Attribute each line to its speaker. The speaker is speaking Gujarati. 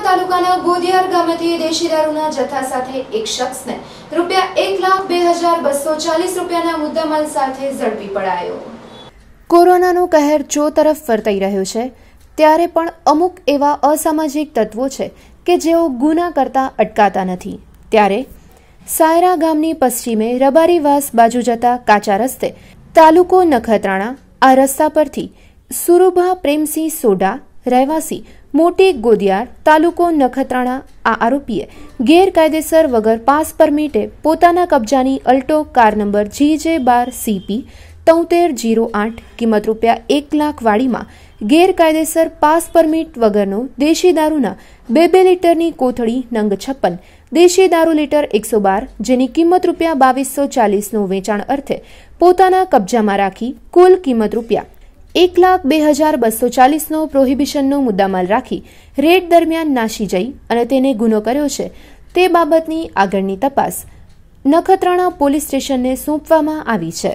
Speaker 1: વડોદરા તાલુકાના ગોધિયાર ગામેથી દેશી દારૂના જથ્થા સાથે એક શખ્સને રૂપિયા એક લાખ બે હજાર બસો ચાલીસ રૂપિયાના મુદ્દામાલ સાથે ઝડપી પડાયો કોરોનાનો કહેર જો તરફ વર્તાઈ રહ્યો છે ત્યારે પણ અમુક એવા અસામાજિક તત્વો છે કે જેઓ ગુના કરતા અટકાતા નથી ત્યારે સાયરા ગામની પશ્ચિમે રબારીવાસ બાજુ જતા કાચા રસ્તે તાલુકો નખત્રાણા આ રસ્તા પરથી સુરુભા પ્રેમસિંહ સોડા રહેવાસી મોટી ગોદિયાર તાલુકો નખત્રાણા આ આરોપીએ ગેરકાયદેસર વગર પાસ પરમિટે પોતાના કબજાની અલ્ટો કાર નંબર જે બાર સીપી તોતેર જીરો આઠ કિંમત રૂપિયા એક લાખ વાળીમાં ગેરકાયદેસર પાસ પરમિટ વગરનો દેશી દારૂના બે બે લીટરની કોથળી નંગ છપ્પન દેશી દારૂ લીટર એકસો બાર જેની કિંમત રૂપિયા બાવીસો ચાલીસનું વેચાણ અર્થે પોતાના કબજામાં રાખી કુલ કિંમત રૂપિયા એક લાખ બે હજાર બસો ચાલીસનો પ્રોહિબિશનનો મુદ્દામાલ રાખી રેડ દરમિયાન નાસી જઈ અને તેને ગુનો કર્યો છે તે બાબતની આગળની તપાસ નખત્રાણા પોલીસ સ્ટેશનને સોંપવામાં આવી છે